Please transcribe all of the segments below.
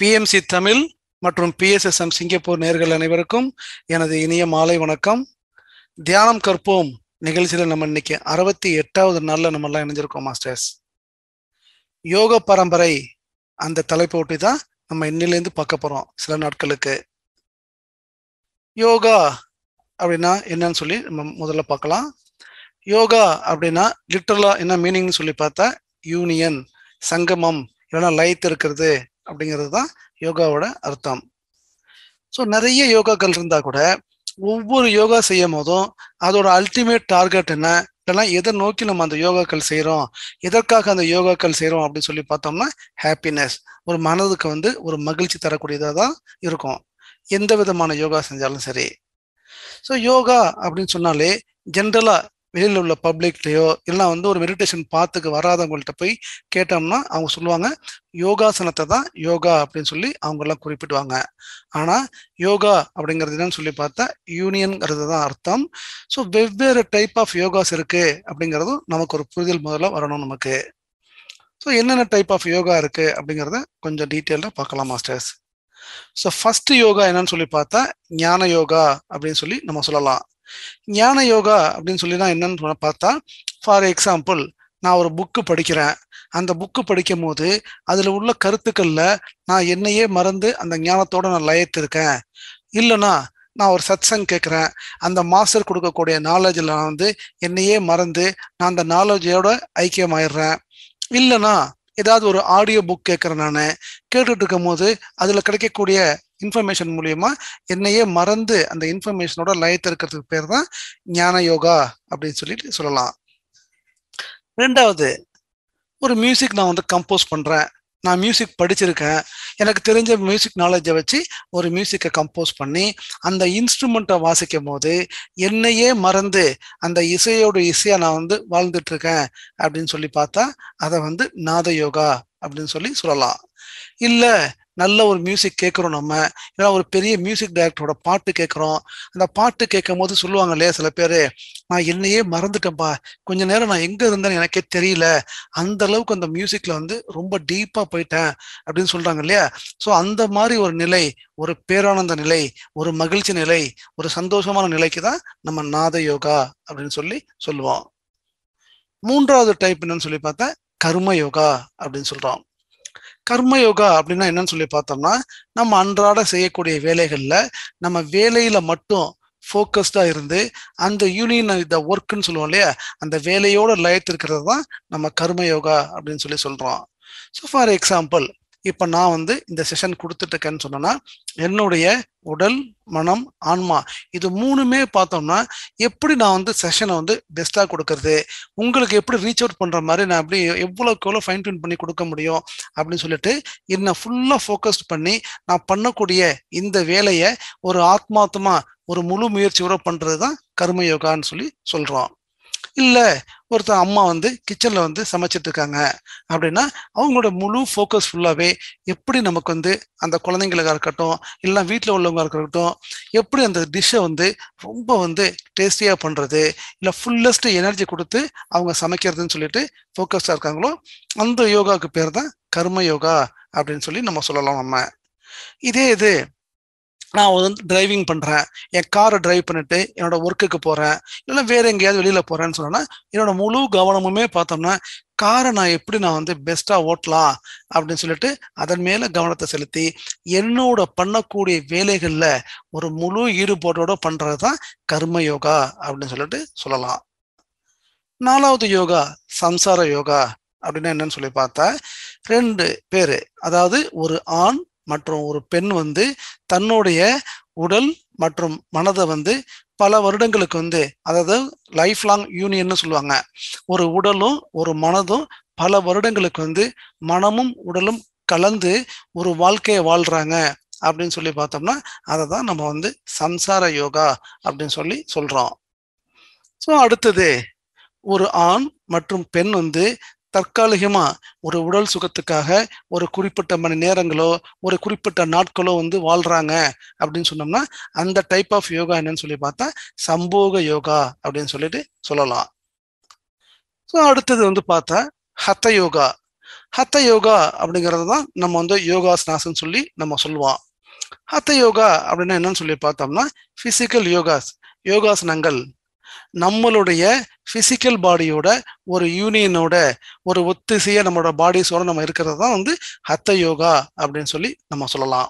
BMC Tamil மற்றும் PSSM Singapore நேர்கள் அனைவருக்கும் எனது இனிய மாலை வணக்கம் தியானம் கற்போம் நிகழ்ச்சியில் நம்ம இன்னைக்கு அறுபத்தி எட்டாவது நாளில் நம்ம எல்லாம் இணைஞ்சிருக்கோம் மாஸ்டர்ஸ் யோக பரம்பரை அந்த தலைப்பை ஒட்டி தான் நம்ம இன்னிலேருந்து பார்க்க போகிறோம் சில நாட்களுக்கு யோகா அப்படின்னா என்னன்னு சொல்லி நம்ம முதல்ல பார்க்கலாம் யோகா அப்படின்னா லிட்டரலா என்ன மீனிங்னு சொல்லி பார்த்தா யூனியன் சங்கமம் இல்லைன்னா லைத் இருக்கிறது அப்படிங்கிறது தான் யோகாவோட அர்த்தம் ஸோ நிறைய யோகாக்கள் இருந்தால் கூட ஒவ்வொரு யோகா செய்யும் போதும் அதோட அல்டிமேட் டார்கெட் என்ன இல்லைன்னா எதை நோக்கி நம்ம அந்த யோகாக்கள் செய்கிறோம் எதற்காக அந்த யோகாக்கள் செய்கிறோம் அப்படின்னு சொல்லி பார்த்தோம்னா ஹாப்பினஸ் ஒரு மனதுக்கு வந்து ஒரு மகிழ்ச்சி தரக்கூடியதாக தான் இருக்கும் எந்த விதமான யோகா செஞ்சாலும் சரி ஸோ யோகா அப்படின்னு சொன்னாலே ஜென்ரலாக வெளியில் உள்ள பப்ளிக்லேயோ இல்லைனா வந்து ஒரு மெடிடேஷன் பார்த்துக்கு வராதவங்கள்ட்ட போய் கேட்டோம்னா அவங்க சொல்லுவாங்க யோகாசனத்தை தான் யோகா அப்படின்னு சொல்லி அவங்கெல்லாம் குறிப்பிடுவாங்க ஆனால் யோகா அப்படிங்கிறது என்னன்னு சொல்லி பார்த்தா யூனியன்கிறது தான் அர்த்தம் ஸோ வெவ்வேறு டைப் ஆஃப் யோகாஸ் இருக்குது அப்படிங்கிறதும் நமக்கு ஒரு புரிதல் முதல்ல வரணும் நமக்கு ஸோ என்னென்ன டைப் ஆஃப் யோகா இருக்குது அப்படிங்கிறத கொஞ்சம் டீட்டெயிலாக பார்க்கலாம் மாஸ்டர்ஸ் ஸோ ஃபர்ஸ்ட் யோகா என்னன்னு சொல்லி பார்த்தா ஞான யோகா அப்படின்னு சொல்லி நம்ம சொல்லலாம் ஞான யோகா அப்படின்னு சொல்லி தான் என்னன்னு பார்த்தா ஃபார் எக்ஸாம்பிள் நான் ஒரு புக்கு படிக்கிறேன் அந்த புக்கு படிக்கும் போது அதில் உள்ள கருத்துக்களில் நான் என்னையே மறந்து அந்த ஞானத்தோட நான் லயத்திருக்கேன் இல்லைனா நான் ஒரு சத்சங் கேட்குறேன் அந்த மாஸ்டர் கொடுக்கக்கூடிய நாலேஜில் நான் வந்து என்னையே மறந்து நான் அந்த நாலேஜோட ஐக்கியமாயிடுறேன் இல்லைனா ஏதாவது ஒரு ஆடியோ புக் கேட்குறேன் நான் கேட்டுட்டு இருக்கும் போது அதில் கிடைக்கக்கூடிய இன்ஃபர்மேஷன் மூலியமா என்னையே மறந்து அந்த இன்ஃபர்மேஷனோட லயத்தை இருக்கிறதுக்கு பேர் தான் ஞான யோகா அப்படின்னு சொல்லிட்டு சொல்லலாம் ரெண்டாவது ஒரு மியூசிக் நான் வந்து கம்போஸ் பண்ணுறேன் நான் மியூசிக் படிச்சிருக்கேன் எனக்கு தெரிஞ்ச மியூசிக் நாலேஜை வச்சு ஒரு மியூசிக்கை கம்போஸ் பண்ணி அந்த இன்ஸ்ட்ருமெண்ட்டை வாசிக்கும் போது என்னையே மறந்து அந்த இசையோட இசையாக நான் வந்து வாழ்ந்துட்டு இருக்கேன் அப்படின்னு சொல்லி பார்த்தா அதை வந்து நாத யோகா அப்படின்னு சொல்லி சொல்லலாம் இல்லை நல்ல ஒரு மியூசிக் கேட்குறோம் நம்ம ஏன்னா ஒரு பெரிய மியூசிக் டைரக்டரோட பாட்டு கேட்குறோம் அந்த பாட்டு கேட்கும் போது சொல்லுவாங்க இல்லையா சில பேர் நான் என்னையே மறந்துட்டேன்ப்பா கொஞ்ச நேரம் நான் எங்கே இருந்தேன்னு எனக்கே தெரியல அந்த அளவுக்கு அந்த மியூசிக்கில் வந்து ரொம்ப டீப்பாக போயிட்டேன் அப்படின்னு சொல்கிறாங்க இல்லையா ஸோ அந்த மாதிரி ஒரு நிலை ஒரு பேரானந்த நிலை ஒரு மகிழ்ச்சி நிலை ஒரு சந்தோஷமான நிலைக்கு தான் நம்ம நாத யோகா அப்படின்னு சொல்லி சொல்லுவோம் மூன்றாவது டைப் என்னன்னு சொல்லி பார்த்தா கர்ம யோகா அப்படின்னு சொல்கிறோம் கர்ம யோகா அப்படின்னா என்னன்னு சொல்லி பார்த்தோம்னா நம்ம அன்றாட செய்யக்கூடிய வேலைகளில் நம்ம வேலையில மட்டும் ஃபோக்கஸ்டாக இருந்து அந்த யூனியன் த ஒர்க்குன்னு சொல்லுவோம் இல்லையா அந்த வேலையோட லயத்து இருக்கிறது தான் நம்ம கர்ம யோகா அப்படின்னு சொல்லி சொல்கிறோம் ஸோ ஃபார் எக்ஸாம்பிள் இப்போ நான் வந்து இந்த செஷன் கொடுத்துட்ருக்கேன்னு சொன்னேன்னா என்னுடைய உடல் மனம் ஆன்மா இது மூணுமே பார்த்தோம்னா எப்படி நான் வந்து செஷனை வந்து பெஸ்ட்டாக கொடுக்கறது உங்களுக்கு எப்படி ரீச் அவுட் பண்ணுற மாதிரி நான் எப்படி எவ்வளோக்கு எவ்வளோ ஃபைன் டியூன் பண்ணி கொடுக்க முடியும் அப்படின்னு சொல்லிட்டு என்னை ஃபுல்லாக ஃபோக்கஸ்ட் பண்ணி நான் பண்ணக்கூடிய இந்த வேலையை ஒரு ஆத்மாத்மா ஒரு முழு முயற்சியோட பண்ணுறது தான் கர்மயோகான்னு சொல்லி சொல்கிறோம் இல்லை ஒருத்தன் அம்மா வந்து கிச்சனில் வந்து சமைச்சிட்டு இருக்காங்க அப்படின்னா அவங்களோட முழு ஃபோக்கஸ் ஃபுல்லாகவே எப்படி நமக்கு வந்து அந்த குழந்தைங்களுக்காக இருக்கட்டும் இல்லை வீட்டில் உள்ளவங்க இருக்கட்டும் எப்படி அந்த டிஷ்ஷை வந்து ரொம்ப வந்து டேஸ்டியாக பண்ணுறது இல்லை ஃபுல்லஸ்ட் எனர்ஜி கொடுத்து அவங்க சமைக்கிறதுன்னு சொல்லிட்டு ஃபோக்கஸ்டாக இருக்காங்களோ அந்த யோகாவுக்கு பேர் தான் கர்ம யோகா அப்படின்னு சொல்லி நம்ம சொல்லலாம் நம்ம இதே இது நான் வந்து டிரைவிங் பண்ணுறேன் என் காரை டிரைவ் பண்ணிட்டு என்னோட ஒர்க்குக்கு போகிறேன் இல்லை வேற எங்கேயாவது வெளியில் போகிறேன்னு சொன்னோன்னா என்னோட முழு கவனமுமே பார்த்தோம்னா காரை நான் எப்படி நான் வந்து பெஸ்ட்டாக ஓட்டலாம் அப்படின்னு சொல்லிட்டு அதன் மேலே கவனத்தை செலுத்தி என்னோட பண்ணக்கூடிய வேலைகளில் ஒரு முழு ஈடுபாட்டோட பண்ணுறது தான் கர்ம யோகா அப்படின்னு சொல்லிட்டு சொல்லலாம் நாலாவது யோகா சம்சார யோகா அப்படின்னா என்னன்னு சொல்லி பார்த்தா ரெண்டு பேர் அதாவது ஒரு ஆண் மற்றும் ஒரு பெண் வந்து தன்னுடைய உடல் மற்றும் மனதை வந்து பல வருடங்களுக்கு வந்து அதாவது லைஃப் லாங் யூனியன்னு சொல்லுவாங்க ஒரு உடலும் ஒரு மனதும் பல வருடங்களுக்கு வந்து மனமும் உடலும் கலந்து ஒரு வாழ்க்கையை வாழ்றாங்க அப்படின்னு சொல்லி பார்த்தோம்னா அதை தான் நம்ம வந்து சம்சார யோகா அப்படின்னு சொல்லி சொல்றோம் ஸோ அடுத்தது ஒரு ஆண் மற்றும் பெண் வந்து தற்காலிகமா ஒரு உடல் சுகத்துக்காக ஒரு குறிப்பிட்ட மணி நேரங்களோ ஒரு குறிப்பிட்ட நாட்களோ வந்து வாழ்றாங்க அப்படின்னு சொன்னோம்னா அந்த டைப் ஆஃப் யோகா என்னன்னு சொல்லி பார்த்தா சம்போக யோகா அப்படின்னு சொல்லிட்டு சொல்லலாம் ஸோ அடுத்தது வந்து பார்த்தா ஹத்த யோகா ஹத்த யோகா அப்படிங்கிறது தான் நம்ம வந்து யோகாஸ்னாசன் சொல்லி நம்ம சொல்லுவோம் ஹத்த யோகா அப்படின்னா என்னன்னு சொல்லி பார்த்தோம்னா பிசிக்கல் யோகாஸ் யோகாசனங்கள் நம்மளுடைய ஃபிசிக்கல் பாடியோட ஒரு யூனியனோட ஒரு ஒத்திசைய நம்மளோட பாடிஸோட நம்ம இருக்கிறது தான் வந்து ஹத்த யோகா அப்படின்னு சொல்லி நம்ம சொல்லலாம்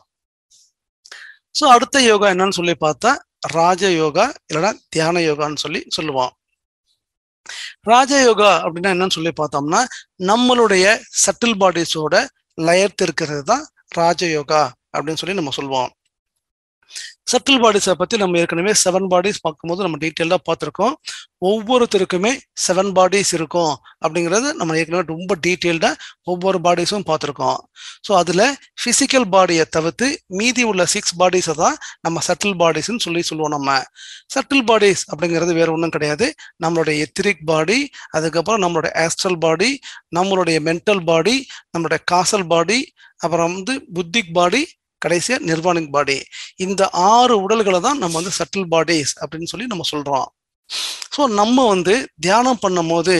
ஸோ அடுத்த யோகா என்னன்னு சொல்லி பார்த்தா ராஜ யோகா இல்லைன்னா தியான யோகான்னு சொல்லி சொல்லுவோம் ராஜ யோகா அப்படின்னா என்னன்னு சொல்லி பார்த்தோம்னா நம்மளுடைய சட்டில் பாடிஸோட லயர்த்து இருக்கிறது தான் ராஜயோகா அப்படின்னு சொல்லி நம்ம சொல்லுவோம் சட்டில் பாடிஸை பற்றி நம்ம ஏற்கனவே செவன் பாடிஸ் பார்க்கும்போது நம்ம டீட்டெயிலாக பார்த்துருக்கோம் ஒவ்வொருத்தருக்குமே செவன் பாடிஸ் இருக்கும் அப்படிங்கிறது நம்ம ஏற்கனவே ரொம்ப டீட்டெயில்டாக ஒவ்வொரு பாடிஸும் பார்த்துருக்கோம் ஸோ அதில் ஃபிசிக்கல் பாடியை தவிர்த்து மீதி உள்ள சிக்ஸ் பாடிஸை தான் நம்ம சட்டில் பாடிஸ்ன்னு சொல்லி சொல்லுவோம் நம்ம சட்டில் பாடிஸ் அப்படிங்கிறது வேறு ஒன்றும் கிடையாது நம்மளுடைய எத்திரிக் பாடி அதுக்கப்புறம் நம்மளுடைய ஆஸ்ட்ரல் பாடி நம்மளுடைய மென்டல் பாடி நம்மளுடைய காசல் பாடி அப்புறம் வந்து புத்திக் பாடி கடைசியாக நிர்வாணிக் பாடி இந்த ஆறு உடல்களை தான் நம்ம வந்து சட்டில் பாடிஸ் அப்படின்னு சொல்லி நம்ம சொல்கிறோம் ஸோ நம்ம வந்து தியானம் பண்ணும் போது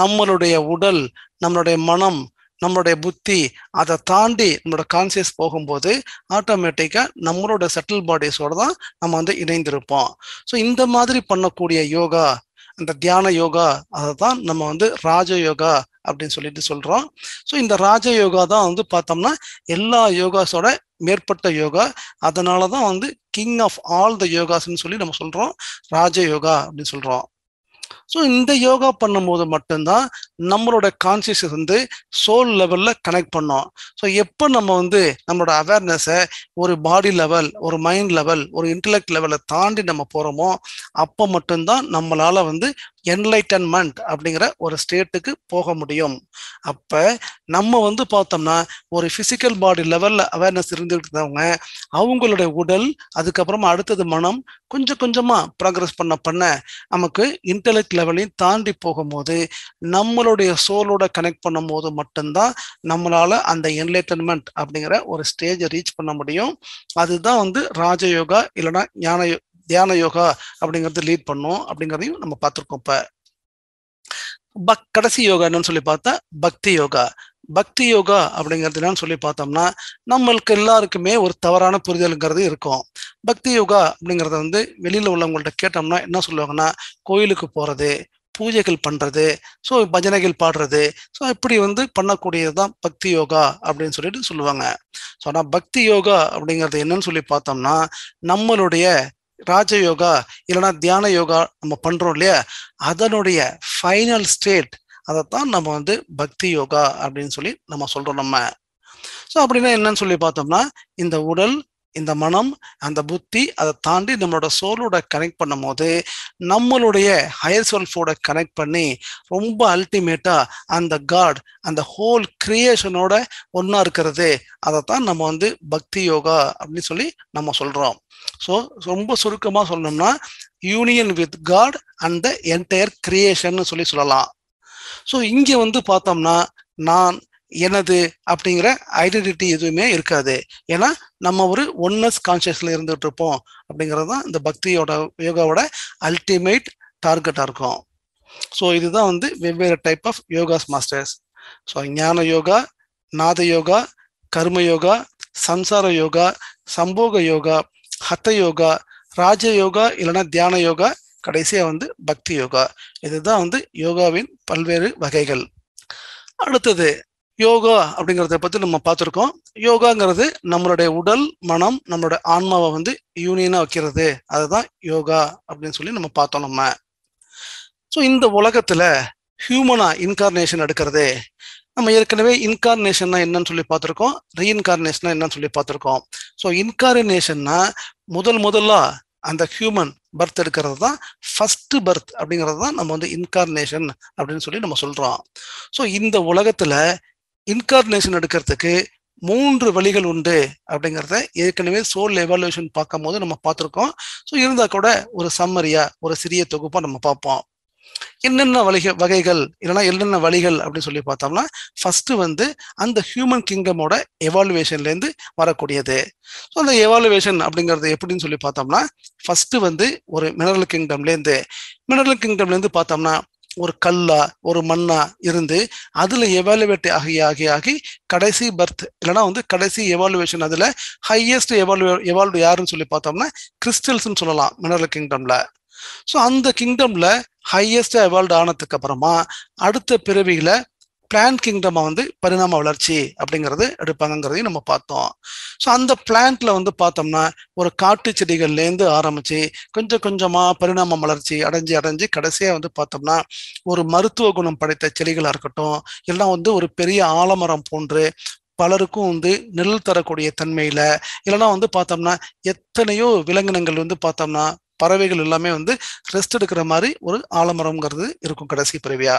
நம்மளுடைய உடல் நம்மளுடைய மனம் நம்மளுடைய புத்தி அதை தாண்டி நம்மளோட கான்சியஸ் போகும்போது ஆட்டோமேட்டிக்காக நம்மளோட செட்டில் பாடிஸோடு தான் நம்ம வந்து இணைந்திருப்போம் ஸோ இந்த மாதிரி பண்ணக்கூடிய யோகா அந்த தியான யோகா அதை தான் நம்ம வந்து ராஜ யோகா அப்படின்னு சொல்லிட்டு சொல்கிறோம் ஸோ இந்த ராஜ யோகா தான் வந்து பார்த்தோம்னா எல்லா யோகாஸோட மேற்பட்ட யோகா அதனால தான் வந்து கிங் ஆஃப் ஆல் த யோகாஸ்ன்னு சொல்லி நம்ம சொல்கிறோம் ராஜ யோகா அப்படின்னு சொல்கிறோம் ஸோ இந்த யோகா பண்ணும்போது மட்டும்தான் நம்மளோட கான்சியஸ் வந்து சோல் லெவலில் கனெக்ட் பண்ணோம் ஸோ எப்போ நம்ம வந்து நம்மளோட அவேர்னஸை ஒரு பாடி லெவல் ஒரு மைண்ட் லெவல் ஒரு இன்டலெக்ட் லெவலை தாண்டி நம்ம போகிறோமோ அப்போ மட்டும்தான் நம்மளால் வந்து என்லைட்டன்மெண்ட் அப்படிங்கிற ஒரு ஸ்டேட்டுக்கு போக முடியும் அப்போ நம்ம வந்து பார்த்தோம்னா ஒரு ஃபிசிக்கல் பாடி லெவலில் அவேர்னஸ் இருந்துக்கிட்டவங்க அவங்களுடைய உடல் அதுக்கப்புறமா அடுத்தது மனம் கொஞ்சம் கொஞ்சமாக ப்ராக்ரஸ் பண்ண பண்ண நமக்கு இன்டெலெக்ட் லெவலையும் தாண்டி போகும்போது நம்மளுடைய சோலோட கனெக்ட் பண்ணும் போது மட்டும்தான் நம்மளால் அந்த என்லைட்டன்மெண்ட் அப்படிங்கிற ஒரு ஸ்டேஜை ரீச் பண்ண முடியும் அதுதான் வந்து ராஜயோகா இல்லைன்னா ஞான தியான யோகா அப்படிங்கிறது லீட் பண்ணும் அப்படிங்கிறதையும் நம்ம பார்த்துருக்கோம் இப்போ பக் கடைசி யோகா என்னன்னு சொல்லி பார்த்தா பக்தி யோகா பக்தி யோகா அப்படிங்கிறது என்னன்னு சொல்லி பார்த்தோம்னா நம்மளுக்கு எல்லாருக்குமே ஒரு தவறான புரிதலுங்கிறது இருக்கும் பக்தி யோகா அப்படிங்கிறத வந்து வெளியில் உள்ளவங்கள்ட்ட கேட்டோம்னா என்ன சொல்லுவாங்கன்னா கோயிலுக்கு போகிறது பூஜைகள் பண்ணுறது ஸோ பஜனைகள் பாடுறது ஸோ இப்படி வந்து பண்ணக்கூடியது தான் பக்தி யோகா அப்படின்னு சொல்லிட்டு சொல்லுவாங்க ஸோ ஆனால் பக்தி யோகா அப்படிங்கிறது என்னன்னு சொல்லி பார்த்தோம்னா நம்மளுடைய ராஜ யோகா இல்லைன்னா தியான யோகா நம்ம பண்றோம் இல்லையா அதனுடைய ஃபைனல் ஸ்டேட் அதைத்தான் நம்ம வந்து பக்தி யோகா அப்படின்னு சொல்லி நம்ம சொல்றோம் நம்ம ஸோ அப்படின்னா என்னன்னு சொல்லி பார்த்தோம்னா இந்த உடல் இந்த மனம் அந்த புத்தி அதை தாண்டி நம்மளோட சோலோட கனெக்ட் பண்ணும் போது நம்மளுடைய ஹையர் செல்ஃபோட கனெக்ட் பண்ணி ரொம்ப அல்டிமேட்டா அந்த காட் அந்த ஹோல் கிரியேஷனோட ஒன்னா இருக்கிறது அதை தான் நம்ம வந்து பக்தி யோகா அப்படின்னு சொல்லி நம்ம சொல்றோம் ஸோ ரொம்ப சுருக்கமாக சொல்லணும்னா union with God and the entire creation சொல்லி சொல்லலாம் ஸோ இங்கே வந்து பார்த்தோம்னா நான் எனது அப்படிங்கிற ஐடென்டிட்டி எதுவுமே இருக்காது ஏன்னா நம்ம ஒரு ஒன்னஸ் கான்சியஸில் இருந்துகிட்டு இருப்போம் அப்படிங்கிறது தான் இந்த பக்தியோட யோகாவோட அல்டிமேட் டார்கெட்டாக இருக்கும் ஸோ இதுதான் வந்து வெவ்வேறு type of yogas masters so Jnana yoga நாத யோகா கர்ம யோகா சம்சார யோகா சம்போக யோகா ஹத்த யோகா ராஜ யோகா இல்லைன்னா தியான யோகா கடைசியாக வந்து பக்தி யோகா இதுதான் வந்து யோகாவின் பல்வேறு வகைகள் அடுத்தது யோகா அப்படிங்கிறத பற்றி நம்ம பார்த்துருக்கோம் யோகாங்கிறது நம்மளுடைய உடல் மனம் நம்மளுடைய ஆன்மாவை வந்து யூனியனாக வைக்கிறது அதுதான் யோகா அப்படின்னு சொல்லி நம்ம பார்த்தோம் நம்ம ஸோ இந்த உலகத்தில் ஹியூமனாக இன்கார்னேஷன் எடுக்கிறது நம்ம ஏற்கனவே இன்கார்னேஷன்னா என்னன்னு சொல்லி பார்த்துருக்கோம் ரீஇன்கார்னேஷன் என்னன்னு சொல்லி பார்த்துருக்கோம் ஸோ இன்கார்னேஷன்னா முதல் முதல்ல அந்த ஹியூமன் பர்த் எடுக்கிறது தான் ஃபர்ஸ்ட் பர்த் அப்படிங்கிறது தான் நம்ம வந்து இன்கார்னேஷன் அப்படின்னு சொல்லி நம்ம சொல்கிறோம் ஸோ இந்த உலகத்தில் இன்கார்னேஷன் எடுக்கிறதுக்கு மூன்று வழிகள் உண்டு அப்படிங்கிறத ஏற்கனவே சோல் எவாலுவேஷன் பார்க்கும் போது நம்ம பார்த்துருக்கோம் ஸோ இருந்தால் கூட ஒரு சம்மரியா ஒரு சிறிய தொகுப்பாக நம்ம பார்ப்போம் என்னென்ன வழிகள் வகைகள் இல்லைன்னா என்னென்ன வழிகள் அப்படின்னு சொல்லி பார்த்தோம்னா ஃபர்ஸ்ட் வந்து அந்த ஹியூமன் கிங்டமோட எவாலுவேஷன்லேருந்து வரக்கூடியது ஸோ அந்த எவாலுவேஷன் அப்படிங்கிறது எப்படின்னு சொல்லி பார்த்தோம்னா ஃபர்ஸ்ட் வந்து ஒரு மினரல் கிங்டம்லேருந்து மினரல் கிங்டம்லேருந்து பார்த்தோம்னா ஒரு கல்லா ஒரு மண்ணா இருந்து அதில் எவாலுவேட் ஆகி ஆகி ஆகி கடைசி பர்த் இல்லைன்னா வந்து கடைசி எவாலுவேஷன் அதில் ஹையஸ்ட் எவால்வே எவால்வ் யாருன்னு சொல்லி பார்த்தோம்னா கிறிஸ்டல்ஸ்னு சொல்லலாம் மினரல் கிங்டமில் ஸோ அந்த கிங்டமில் ஹையஸ்டா எவால்வ் ஆனதுக்கு அப்புறமா அடுத்த பிறவியில் பிளான் கிங்டம் வந்து பரிணாம வளர்ச்சி அப்படிங்கிறது எடுப்பாங்கிறதையும் நம்ம பார்த்தோம் ஸோ அந்த பிளான்ட்ல வந்து பார்த்தோம்னா ஒரு காட்டு செடிகள்லேருந்து ஆரம்பிச்சு கொஞ்சம் கொஞ்சமாக பரிணாம வளர்ச்சி அடைஞ்சு அடைஞ்சு கடைசியாக வந்து பார்த்தோம்னா ஒரு மருத்துவ குணம் படைத்த செடிகளாக இருக்கட்டும் எல்லாம் வந்து ஒரு பெரிய ஆலமரம் போன்று பலருக்கும் வந்து நிழல் தரக்கூடிய தன்மையில இல்லைன்னா வந்து பார்த்தோம்னா எத்தனையோ விலங்கினங்கள் வந்து பார்த்தோம்னா பறவைகள் எல்லாமே வந்து ரெஸ்ட் எடுக்கிற மாதிரி ஒரு ஆலமரம்ங்கிறது இருக்கும் கடைசி பிறவியா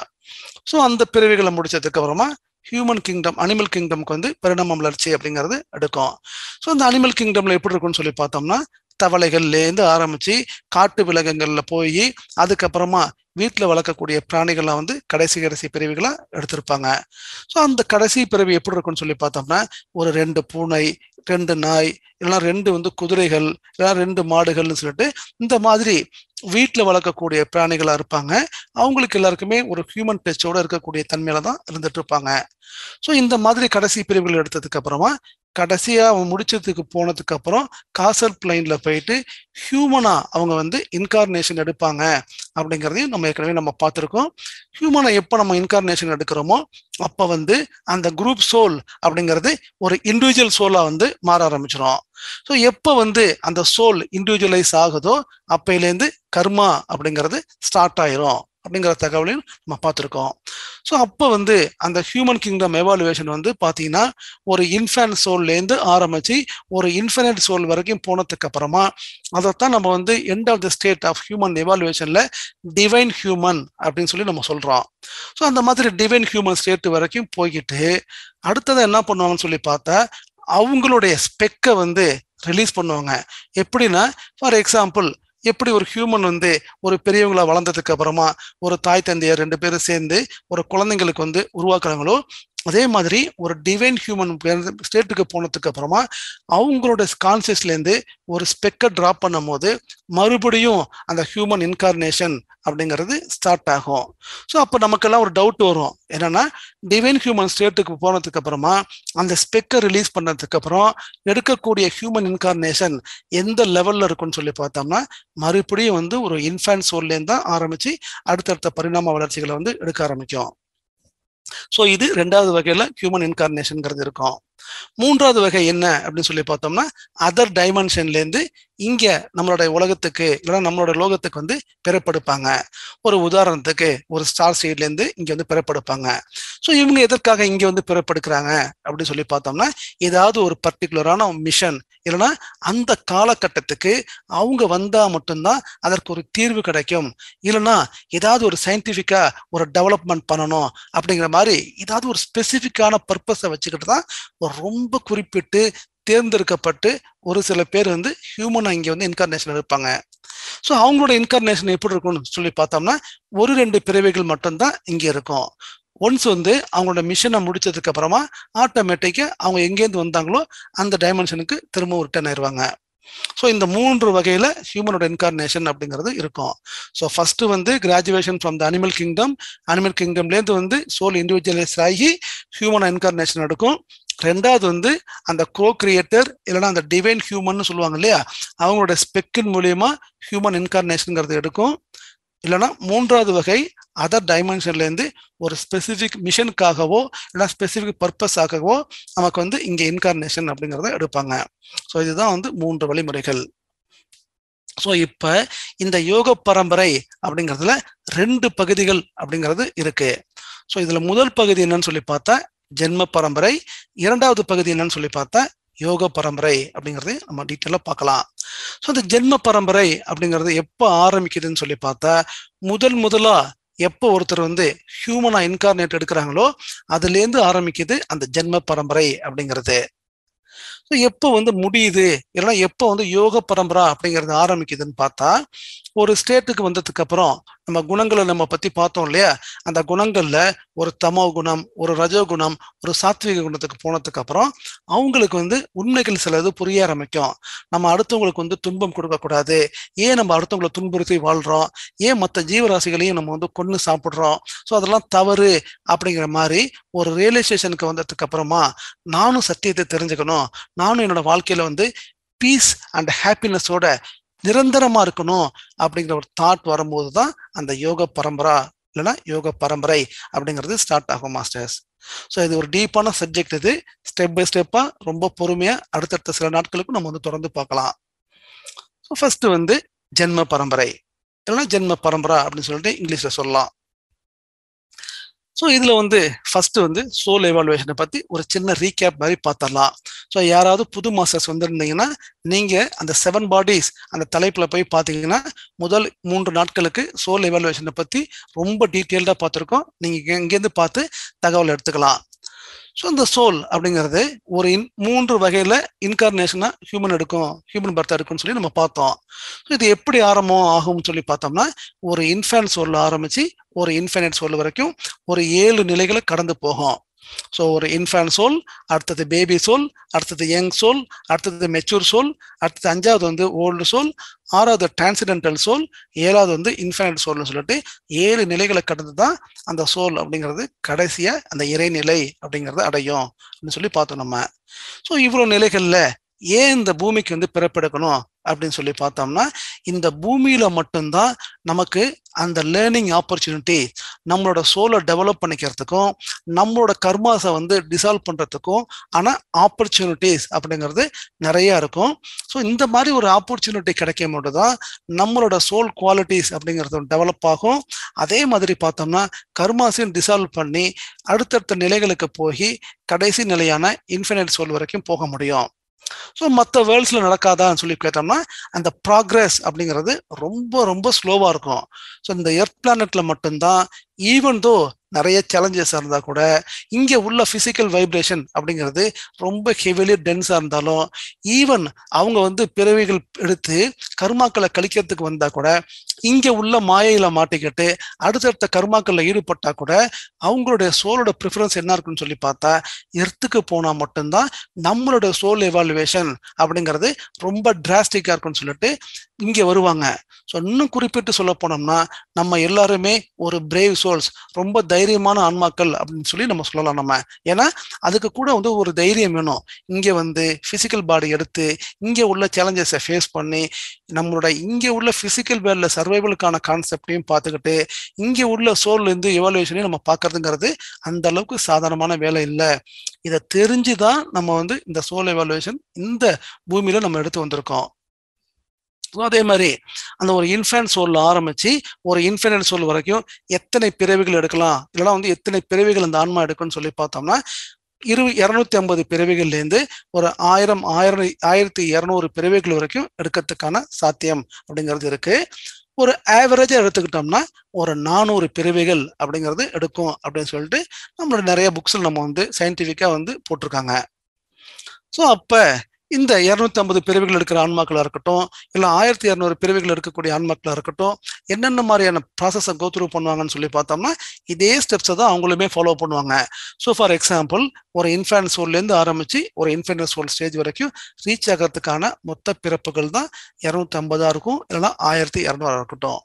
ஸோ அந்த பிறவிகளை முடிச்சதுக்கு அப்புறமா ஹியூமன் கிங்டம் அனிமல் கிங்டம்க்கு வந்து பரிணாம வளர்ச்சி அப்படிங்கிறது எடுக்கும் ஸோ அந்த அனிமல் கிங்டம்ல எப்படி இருக்கும்னு சொல்லி பார்த்தோம்னா தவளைகள்லேருந்து ஆரம்பித்து காட்டு விலங்குகளில் போய் அதுக்கப்புறமா வீட்டில் வளர்க்கக்கூடிய பிராணிகள்லாம் வந்து கடைசி கடைசி பிறவிகளாக எடுத்திருப்பாங்க ஸோ அந்த கடைசி பிறவி எப்படி இருக்குன்னு சொல்லி பார்த்தோம்னா ஒரு ரெண்டு பூனை ரெண்டு நாய் இல்லைன்னா ரெண்டு வந்து குதிரைகள் இல்லைன்னா ரெண்டு மாடுகள்னு சொல்லிட்டு இந்த மாதிரி வீட்டில் வளர்க்கக்கூடிய பிராணிகளாக இருப்பாங்க அவங்களுக்கு எல்லாருக்குமே ஒரு ஹியூமன் டச்சோட இருக்கக்கூடிய தன்மையில தான் இருந்துட்டு இருப்பாங்க ஸோ இந்த மாதிரி கடைசி பிரிவுகள் எடுத்ததுக்கு அப்புறமா கடைசியாக அவன் முடிச்சதுக்கு போனதுக்கு அப்புறம் காசர் பிளைன்ல போயிட்டு ஹியூமனா அவங்க வந்து இன்கார்னேஷன் எடுப்பாங்க அப்படிங்கிறதையும் நம்ம ஏற்கனவே நம்ம பார்த்துருக்கோம் ஹியூமனை எப்போ நம்ம இன்கார்னேஷன் எடுக்கிறோமோ அப்போ வந்து அந்த குரூப் சோல் அப்படிங்கிறது ஒரு இண்டிவிஜுவல் சோலாக வந்து மாற ஆரம்பிச்சிடும் ஸோ எப்போ வந்து அந்த சோல் இண்டிவிஜுவலைஸ் ஆகுதோ அப்பையிலேருந்து கர்மா அப்படிங்கிறது ஸ்டார்ட் ஆயிரும் அப்படிங்கிற தகவலையும் நம்ம பார்த்துருக்கோம் ஸோ அப்போ வந்து அந்த ஹியூமன் கிங்டம் எவாலுவேஷன் வந்து பார்த்தீங்கன்னா ஒரு இன்ஃபேன்ட் சோல்லேருந்து ஆரம்பித்து ஒரு இன்ஃபினட் சோல் வரைக்கும் போனதுக்கு அப்புறமா அதைத்தான் நம்ம வந்து end of the state of human எவாலுவேஷனில் டிவைன் ஹியூமன் அப்படின்னு சொல்லி நம்ம சொல்கிறோம் ஸோ அந்த மாதிரி டிவைன் ஹியூமன் ஸ்டேட் வரைக்கும் போய்கிட்டு அடுத்ததை என்ன பண்ணுவாங்கன்னு சொல்லி பார்த்தா அவங்களுடைய ஸ்பெக்கை வந்து ரிலீஸ் பண்ணுவாங்க எப்படின்னா ஃபார் எக்ஸாம்பிள் எப்படி ஒரு ஹியூமன் வந்து ஒரு பெரியவங்களை வளர்ந்ததுக்கு அப்புறமா ஒரு தாய் தந்தையர் ரெண்டு பேரும் சேர்ந்து ஒரு குழந்தைங்களுக்கு வந்து உருவாக்குறாங்களோ அதே மாதிரி ஒரு டிவைன் ஹியூமன் ஸ்டேட்டுக்கு போனதுக்கு அப்புறமா அவங்களோட கான்சியஸ்லேருந்து ஒரு ஸ்பெக்கை ட்ராப் பண்ணும் போது மறுபடியும் அந்த ஹியூமன் இன்கார்னேஷன் அப்படிங்கிறது ஸ்டார்ட் ஆகும் ஸோ அப்போ நமக்கெல்லாம் ஒரு டவுட் வரும் என்னன்னா டிவைன் ஹியூமன் ஸ்டேட்டுக்கு போனதுக்கு அப்புறமா அந்த ஸ்பெக்கை ரிலீஸ் பண்ணதுக்கு அப்புறம் எடுக்கக்கூடிய ஹியூமன் இன்கார்னேஷன் எந்த லெவலில் இருக்குன்னு சொல்லி பார்த்தோம்னா மறுபடியும் வந்து ஒரு இன்ஃபேன்ட் சோல்லேருந்து தான் ஆரம்பித்து அடுத்தடுத்த பரிணாம வளர்ச்சிகளை வந்து எடுக்க ஆரம்பிக்கும் ஸோ இது ரெண்டாவது வகையில் ஹியூமன் இன்கார்னேஷனுங்கிறது இருக்கும் மூன்றாவது வகை என்ன அப்படின்னு சொல்லி பார்த்தோம்னா அதர் டைமென்ஷன்லேருந்து இங்கே நம்மளுடைய உலகத்துக்கு இல்லைன்னா நம்மளோட லோகத்துக்கு வந்து பிறப்படுப்பாங்க ஒரு உதாரணத்துக்கு ஒரு ஸ்டார் சைட்லேருந்து இங்கே வந்து பிறப்படுப்பாங்க ஸோ இவங்க எதற்காக இங்கே வந்து பிறப்படுக்கிறாங்க அப்படின்னு சொல்லி பார்த்தோம்னா ஏதாவது ஒரு பர்டிகுலரான மிஷன் இல்லைன்னா அந்த காலகட்டத்துக்கு அவங்க வந்தால் மட்டும்தான் அதற்கு ஒரு தீர்வு கிடைக்கும் இல்லைன்னா ஏதாவது ஒரு சயின்டிஃபிக்காக ஒரு டெவலப்மெண்ட் பண்ணணும் அப்படிங்கிற மாதிரி ஏதாவது ஒரு ஸ்பெசிஃபிக்கான பர்பஸை வச்சுக்கிட்டு தான் ரொம்ப குறிப்பிட்டு தேர்ந்தெடுக்கப்பட்டு ஒரு சில பேர் வந்து ஹியூமனாக இங்கே வந்து இன்கார்னேஷன் இருப்பாங்க ஸோ அவங்களோட இன்கார்னேஷன் எப்படி இருக்கும்னு சொல்லி பார்த்தோம்னா ஒரு ரெண்டு பிறவைகள் மட்டும்தான் இங்கே இருக்கும் ஒன்ஸ் வந்து அவங்களோட மிஷனை முடிச்சதுக்கு அப்புறமா ஆட்டோமேட்டிக்காக அவங்க எங்கேருந்து வந்தாங்களோ அந்த டைமென்ஷனுக்கு திரும்பவும் ரிட்டர்ன் ஆயிடுவாங்க ஸோ இந்த மூன்று வகையில் ஹியூமனோட இன்கார்னேஷன் அப்படிங்கிறது இருக்கும் ஸோ ஃபர்ஸ்ட் வந்து graduation from the animal kingdom animal கிங்டம்லேருந்து வந்து சோல் இண்டிவிஜுவலைஸ் ஆகி ஹியூமன் இன்கார்னேஷன் நடக்கும் ரெண்டாவது வந்து அந்த கோ கிரியேட்டர் இல்லைன்னா அந்த டிவைன் ஹியூமன் சொல்லுவாங்க இல்லையா அவங்களோட ஸ்பெக்கின் மூலியமா ஹியூமன் இன்கார்னேஷனுங்கிறது எடுக்கும் இல்லைன்னா மூன்றாவது வகை அதர் டைமென்ஷன்லேருந்து ஒரு ஸ்பெசிஃபிக் மிஷனுக்காகவோ இல்லை ஸ்பெசிஃபிக் பர்பஸ்க்காகவோ நமக்கு வந்து இங்கே இன்கார்னேஷன் அப்படிங்கிறத எடுப்பாங்க ஸோ இதுதான் வந்து மூன்று வழிமுறைகள் ஸோ இப்போ இந்த யோக பரம்பரை அப்படிங்கிறதுல ரெண்டு பகுதிகள் அப்படிங்கிறது இருக்கு ஸோ இதில் முதல் பகுதி என்னன்னு சொல்லி பார்த்தா ஜென்ம பரம்பரை இரண்டாவது பகுதி என்னன்னு சொல்லி பார்த்தா யோக பரம்பரை அப்படிங்கிறது நம்ம டீட்டெயிலாக பார்க்கலாம் ஸோ இந்த ஜென்ம பரம்பரை அப்படிங்கிறது எப்போ ஆரம்பிக்குதுன்னு சொல்லி பார்த்தா முதல் முதலாக எப்போ ஒருத்தர் வந்து ஹியூமனா இன்கார்னேட் எடுக்கிறாங்களோ அதுலேருந்து ஆரம்பிக்குது அந்த ஜென்ம பரம்பரை அப்படிங்கிறது எப்ப எப்போ வந்து முடியுது இல்லைன்னா எப்போ வந்து யோக பரம்பரா அப்படிங்கிறது ஆரம்பிக்குதுன்னு பார்த்தா ஒரு ஸ்டேட்டுக்கு வந்ததுக்கு அப்புறம் நம்ம குணங்களை நம்ம பத்தி பார்த்தோம் இல்லையா அந்த குணங்கள்ல ஒரு தமோ குணம் ஒரு ரஜோ குணம் ஒரு சாத்விக குணத்துக்கு போனதுக்கு அப்புறம் அவங்களுக்கு வந்து உண்மைகள் சிலது புரிய ஆரம்பிக்கும் நம்ம அடுத்தவங்களுக்கு வந்து துன்பம் கொடுக்கக்கூடாது ஏன் நம்ம அடுத்தவங்களை துன்புறுத்தி வாழ்றோம் ஏன் மற்ற ஜீவராசிகளையும் நம்ம வந்து கொண்டு சாப்பிட்றோம் ஸோ அதெல்லாம் தவறு அப்படிங்கிற மாதிரி ஒரு ரியலைசேஷனுக்கு வந்ததுக்கு அப்புறமா நானும் சத்தியத்தை தெரிஞ்சுக்கணும் நானும் என்னோட வாழ்க்கையில வந்து பீஸ் அண்ட் ஹாப்பினஸோட நிரந்தரமா இருக்கணும் அப்படிங்கிற ஒரு தாட் வரும்போது தான் அந்த யோக பரம்பரா இல்லைன்னா யோக பரம்பரை அப்படிங்கிறது ஸ்டார்ட் ஆகும் மாஸ்டர்ஸ் ஸோ இது ஒரு டீப்பான சப்ஜெக்ட் இது ஸ்டெப் பை ஸ்டெப்பாக ரொம்ப பொறுமையாக அடுத்தடுத்த சில நாட்களுக்கு நம்ம வந்து தொடர்ந்து பார்க்கலாம் ஸோ ஃபர்ஸ்ட் வந்து ஜென்ம பரம்பரை இல்லைன்னா ஜென்ம பரம்பரா அப்படின்னு சொல்லிட்டு இங்கிலீஷில் சொல்லலாம் ஸோ இதில் வந்து ஃபர்ஸ்ட் வந்து சோல் எவால்வேஷனை பற்றி ஒரு சின்ன ரீகேப் மாதிரி பார்த்தரலாம் ஸோ யாராவது புது மாஸ்டர்ஸ் வந்திருந்தீங்கன்னா நீங்கள் அந்த செவன் பாடிஸ் அந்த தலைப்பில் போய் பார்த்தீங்கன்னா முதல் மூன்று நாட்களுக்கு சோல் எவால்வேஷனை பற்றி ரொம்ப டீட்டெயில்டாக பார்த்துருக்கோம் நீங்கள் இங்கேருந்து பார்த்து தகவல் எடுத்துக்கலாம் ஸோ இந்த சோல் அப்படிங்கிறது ஒரு இன் மூன்று வகையில் இன்கார்னேஷனாக ஹியூமன் எடுக்கும் ஹியூமன் பர்த் எடுக்கும்னு சொல்லி நம்ம பார்த்தோம் ஸோ இது எப்படி ஆரம்பம் ஆகும்னு சொல்லி பார்த்தோம்னா ஒரு இன்ஃபேன்ட் சோலில் ஆரம்பித்து ஒரு இன்ஃபைனட் சோல் வரைக்கும் ஒரு ஏழு நிலைகளை கடந்து போகும் ஸோ ஒரு இன்ஃபான் சொல் அடுத்தது பேபி சொல் அடுத்தது யங் சொல் அடுத்தது மெச்சூர் சொல் அடுத்தது அஞ்சாவது வந்து ஓல்டு சொல் ஆறாவது டிரான்சிடென்டல் சொல் ஏழாவது வந்து இன்ஃபைனட் சோல்னு சொல்லிட்டு ஏழு நிலைகளை கடந்து தான் அந்த சோல் அப்படிங்கிறது கடைசியாக அந்த இறைநிலை அப்படிங்கிறத அடையும் அப்படின்னு சொல்லி பார்த்தோம் நம்ம ஸோ இவ்வளோ நிலைகளில் ஏன் இந்த பூமிக்கு வந்து பிறப்பெடுக்கணும் அப்படின்னு சொல்லி பார்த்தோம்னா இந்த பூமியில மட்டும்தான் நமக்கு அந்த லேர்னிங் ஆப்பர்ச்சுனிட்டி நம்மளோட சோலை டெவலப் பண்ணிக்கிறதுக்கும் நம்மளோட கர்மாஸை வந்து டிசால்வ் பண்ணுறதுக்கும் ஆனால் ஆப்பர்ச்சுனிட்டிஸ் அப்படிங்கிறது நிறையா இருக்கும் ஸோ இந்த மாதிரி ஒரு ஆப்பர்ச்சுனிட்டி கிடைக்கும் மட்டும் தான் நம்மளோட சோல் குவாலிட்டிஸ் அப்படிங்கிறது டெவலப் ஆகும் அதே மாதிரி பார்த்தோம்னா கர்மாசையும் டிசால்வ் பண்ணி அடுத்தடுத்த நிலைகளுக்கு போய் கடைசி நிலையான இன்ஃபினைட் சோல் வரைக்கும் போக முடியும் ஸோ மற்ற வேர்ல்ட்ஸில் நடக்காதான்னு சொல்லி கேட்டோம்னா அந்த ப்ராக்ரஸ் அப்படிங்கிறது ரொம்ப ரொம்ப ஸ்லோவாக இருக்கும் ஸோ இந்த எர்த் பிளானட்டில் மட்டும்தான் ஈவன் தோ நிறைய சேலஞ்சஸ் இருந்தால் கூட இங்கே உள்ள ஃபிசிக்கல் வைப்ரேஷன் அப்படிங்கிறது ரொம்ப ஹெவிலி டென்ஸாக இருந்தாலும் ஈவன் அவங்க வந்து பிறவிகள் எடுத்து கர்மாக்களை கழிக்கிறதுக்கு வந்தால் கூட இங்கே உள்ள மாயையில் மாட்டிக்கிட்டு அடுத்தடுத்த கர்மாக்களில் ஈடுபட்டால் கூட அவங்களுடைய சோலோட ப்ரிஃபரன்ஸ் என்ன இருக்குன்னு சொல்லி பார்த்தா எர்த்துக்கு போனால் மட்டும்தான் நம்மளோட சோல் எவாலுவேஷன் அப்படிங்கிறது ரொம்ப டிராஸ்டிக்காக இருக்குன்னு சொல்லிட்டு இங்கே வருவாங்க ஸோ இன்னும் குறிப்பிட்டு சொல்ல போனோம்னா நம்ம எல்லாருமே ஒரு பிரேவ் சோல்ஸ் ரொம்ப தைரிய தைரியமான ஆன்மாக்கள் அப்படின்னு சொல்லி நம்ம சொல்லலாம் நம்ம ஏன்னா அதுக்கு கூட வந்து ஒரு தைரியம் வேணும் இங்கே வந்து ஃபிசிக்கல் பாடி எடுத்து இங்கே உள்ள சேலஞ்சஸை ஃபேஸ் பண்ணி நம்மளோட இங்கே உள்ள ஃபிசிக்கல் வேர்ல்டில் சர்வைவலுக்கான கான்செப்டையும் பார்த்துக்கிட்டு இங்கே உள்ள சோல்லேருந்து எவாலுவேஷனையும் நம்ம பார்க்கறதுங்கிறது அந்த அளவுக்கு சாதாரணமான வேலை இல்லை இதை தெரிஞ்சு தான் நம்ம வந்து இந்த சோல் எவாலுவேஷன் இந்த பூமியில் நம்ம எடுத்து வந்திருக்கோம் அதே மாதிரி அந்த ஒரு இன்ஃபென்ட் சொல்ல ஆரம்பிச்சு ஒரு இன்ஃபென்ட் சோல் வரைக்கும் எத்தனை பிறவிகள் எடுக்கலாம் இல்லைனா வந்து எத்தனை பிறவிகள் அந்த ஆன்மா எடுக்குன்னு சொல்லி பார்த்தோம்னா இரு இரநூத்தி ஐம்பது பிறவிகள்லேருந்து ஒரு ஆயிரம் ஆயிரம் ஆயிரத்தி இரநூறு பிறவிகள் வரைக்கும் எடுக்கிறதுக்கான சாத்தியம் அப்படிங்கிறது இருக்கு ஒரு ஆவரேஜாக எடுத்துக்கிட்டோம்னா ஒரு நானூறு பிறவிகள் அப்படிங்கிறது எடுக்கும் அப்படின்னு சொல்லிட்டு நம்மளோட நிறைய புக்ஸில் நம்ம வந்து சயின்டிஃபிக்காக வந்து போட்டிருக்காங்க ஸோ அப்போ இந்த இரநூத்தி ஐம்பது பிரிவுகள் இருக்கிற ஆன்மாக்களாக இருக்கட்டும் இல்லை ஆயிரத்தி இரநூறு பிரிவுகள் இருக்கக்கூடிய ஆன்மாக்களாக இருக்கட்டும் என்னென்ன மாதிரியான ப்ராசஸை கோத்ரூவ் பண்ணுவாங்கன்னு சொல்லி பார்த்தோம்னா இதே ஸ்டெப்ஸை தான் அவங்களுமே ஃபாலோ பண்ணுவாங்க ஸோ ஃபார் எக்ஸாம்பிள் ஒரு இன்ஃபேன்ட் ஓல்லேருந்து ஆரம்பித்து ஒரு இன்ஃபேன்ட் சோல் ஸ்டேஜ் வரைக்கும் ரீச் ஆகிறதுக்கான மொத்த பிறப்புகள் தான் இரநூத்தி ஐம்பதாக இருக்கும் இல்லைன்னா ஆயிரத்தி இரநூறாக இருக்கட்டும்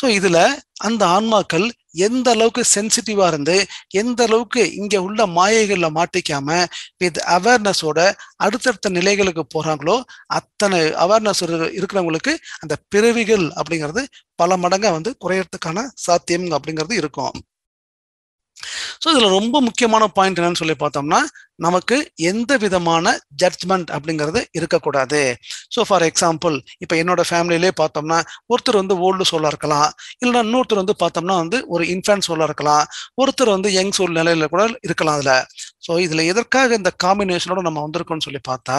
ஸோ இதில் அந்த ஆன்மாக்கள் எந்த அளவுக்கு சென்சிட்டிவா இருந்து எந்த அளவுக்கு இங்க உள்ள மாயைகள்ல மாட்டிக்காம வித் அவேர்னஸோட அடுத்தடுத்த நிலைகளுக்கு போறாங்களோ அத்தனை அவேர்னஸ் இருக்கிறவங்களுக்கு அந்த பிறவிகள் அப்படிங்கிறது பல மடங்கா வந்து குறையறதுக்கான சாத்தியம் அப்படிங்கிறது இருக்கும் ஸோ இதில் ரொம்ப முக்கியமான பாயிண்ட் என்னன்னு சொல்லி பார்த்தோம்னா நமக்கு எந்த விதமான ஜட்ஜ்மெண்ட் அப்படிங்கிறது இருக்கக்கூடாது ஸோ ஃபார் எக்ஸாம்பிள் இப்போ என்னோட ஃபேமிலியிலே பார்த்தோம்னா ஒருத்தர் வந்து ஓல்டு சோலாக இருக்கலாம் இல்லைனா இன்னொருத்தர் வந்து பார்த்தோம்னா வந்து ஒரு இன்ஃபேன் சோலாக இருக்கலாம் ஒருத்தர் வந்து யங் சோல் நிலையில் கூட இருக்கலாம் அதில் ஸோ இதில் எதற்காக இந்த காம்பினேஷனோட நம்ம வந்திருக்கோம்னு சொல்லி பார்த்தா